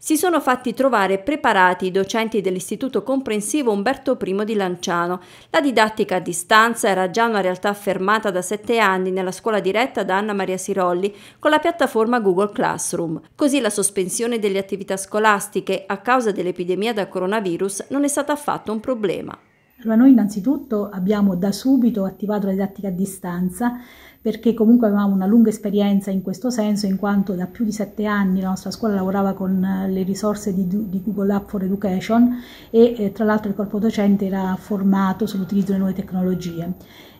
si sono fatti trovare preparati i docenti dell'Istituto Comprensivo Umberto I di Lanciano. La didattica a distanza era già una realtà affermata da sette anni nella scuola diretta da Anna Maria Sirolli con la piattaforma Google Classroom. Così la sospensione delle attività scolastiche a causa dell'epidemia da coronavirus non è stata affatto un problema. Allora noi innanzitutto abbiamo da subito attivato la didattica a distanza perché comunque avevamo una lunga esperienza in questo senso in quanto da più di sette anni la nostra scuola lavorava con eh, le risorse di, di Google App for Education e eh, tra l'altro il corpo docente era formato sull'utilizzo delle nuove tecnologie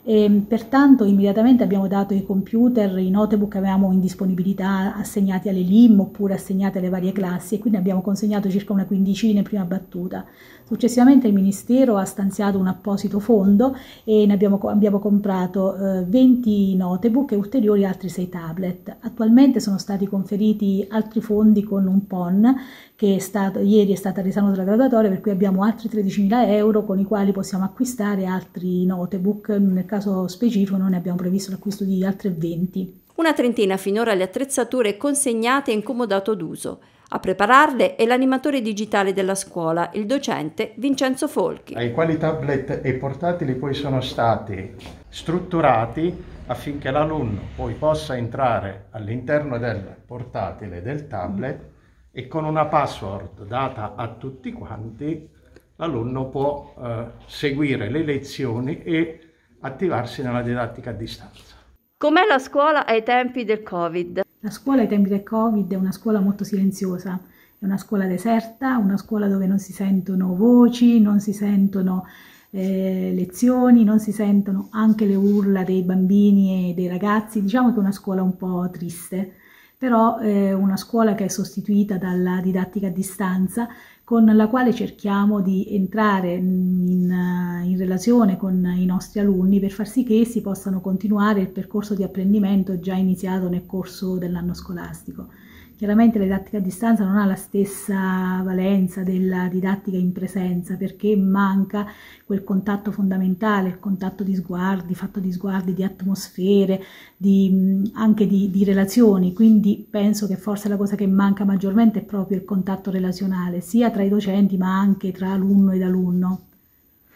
e, ehm, pertanto immediatamente abbiamo dato i computer, i notebook che avevamo in disponibilità assegnati alle LIM oppure assegnati alle varie classi e quindi abbiamo consegnato circa una quindicina in prima battuta. Successivamente il Ministero ha stanziato un apposito fondo e ne abbiamo, abbiamo comprato eh, 20 notebook e ulteriori altri 6 tablet. Attualmente sono stati conferiti altri fondi con un PON che è stato, ieri è stata resa nota la graduatoria, per cui abbiamo altri 13.000 euro con i quali possiamo acquistare altri notebook, nel caso specifico noi ne abbiamo previsto l'acquisto di altri 20. Una trentina finora le attrezzature consegnate in comodato d'uso. A prepararle è l'animatore digitale della scuola, il docente Vincenzo Folchi. I quali tablet e portatili poi sono stati strutturati affinché l'alunno poi possa entrare all'interno del portatile del tablet e con una password data a tutti quanti l'alunno può eh, seguire le lezioni e attivarsi nella didattica a distanza. Com'è la scuola ai tempi del Covid? La scuola ai tempi del Covid è una scuola molto silenziosa, è una scuola deserta, una scuola dove non si sentono voci, non si sentono eh, lezioni, non si sentono anche le urla dei bambini e dei ragazzi, diciamo che è una scuola un po' triste però è eh, una scuola che è sostituita dalla didattica a distanza con la quale cerchiamo di entrare in, in relazione con i nostri alunni per far sì che essi possano continuare il percorso di apprendimento già iniziato nel corso dell'anno scolastico. Chiaramente la didattica a distanza non ha la stessa valenza della didattica in presenza perché manca quel contatto fondamentale, il contatto di sguardi, fatto di sguardi, di atmosfere, di, anche di, di relazioni. Quindi penso che forse la cosa che manca maggiormente è proprio il contatto relazionale, sia tra i docenti ma anche tra alunno ed alunno.